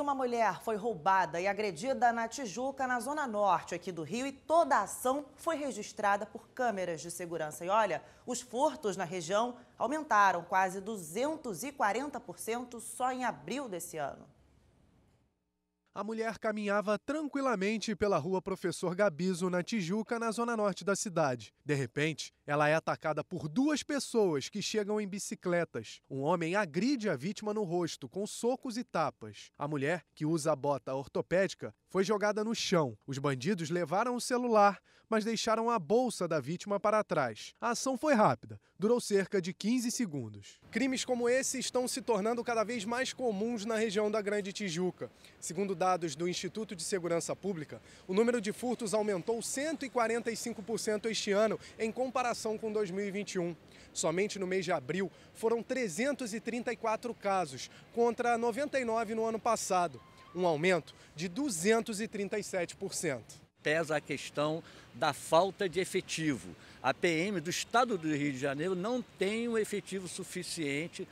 uma mulher foi roubada e agredida na Tijuca, na zona norte aqui do Rio, e toda a ação foi registrada por câmeras de segurança. E olha, os furtos na região aumentaram quase 240% só em abril desse ano. A mulher caminhava tranquilamente pela rua Professor Gabizo, na Tijuca, na zona norte da cidade. De repente, ela é atacada por duas pessoas que chegam em bicicletas. Um homem agride a vítima no rosto com socos e tapas. A mulher, que usa a bota ortopédica, foi jogada no chão. Os bandidos levaram o celular, mas deixaram a bolsa da vítima para trás. A ação foi rápida, durou cerca de 15 segundos. Crimes como esse estão se tornando cada vez mais comuns na região da Grande Tijuca. Segundo dados do Instituto de Segurança Pública, o número de furtos aumentou 145% este ano em comparação comparação com 2021. Somente no mês de abril foram 334 casos, contra 99 no ano passado, um aumento de 237% pesa a questão da falta de efetivo. A PM do Estado do Rio de Janeiro não tem um efetivo suficiente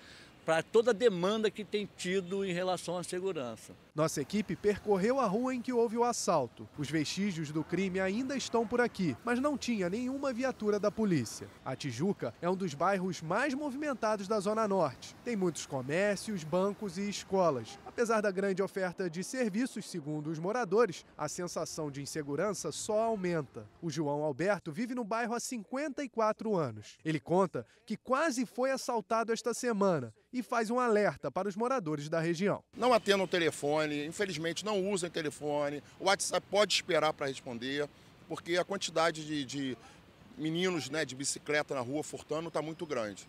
para toda a demanda que tem tido em relação à segurança. Nossa equipe percorreu a rua em que houve o assalto. Os vestígios do crime ainda estão por aqui, mas não tinha nenhuma viatura da polícia. A Tijuca é um dos bairros mais movimentados da Zona Norte. Tem muitos comércios, bancos e escolas. Apesar da grande oferta de serviços, segundo os moradores, a sensação de insegurança só aumenta. O João Alberto vive no bairro há 54 anos. Ele conta que quase foi assaltado esta semana e faz um alerta para os moradores da região. Não atendam o telefone, infelizmente não usem telefone, o WhatsApp pode esperar para responder, porque a quantidade de, de meninos né, de bicicleta na rua furtando está muito grande.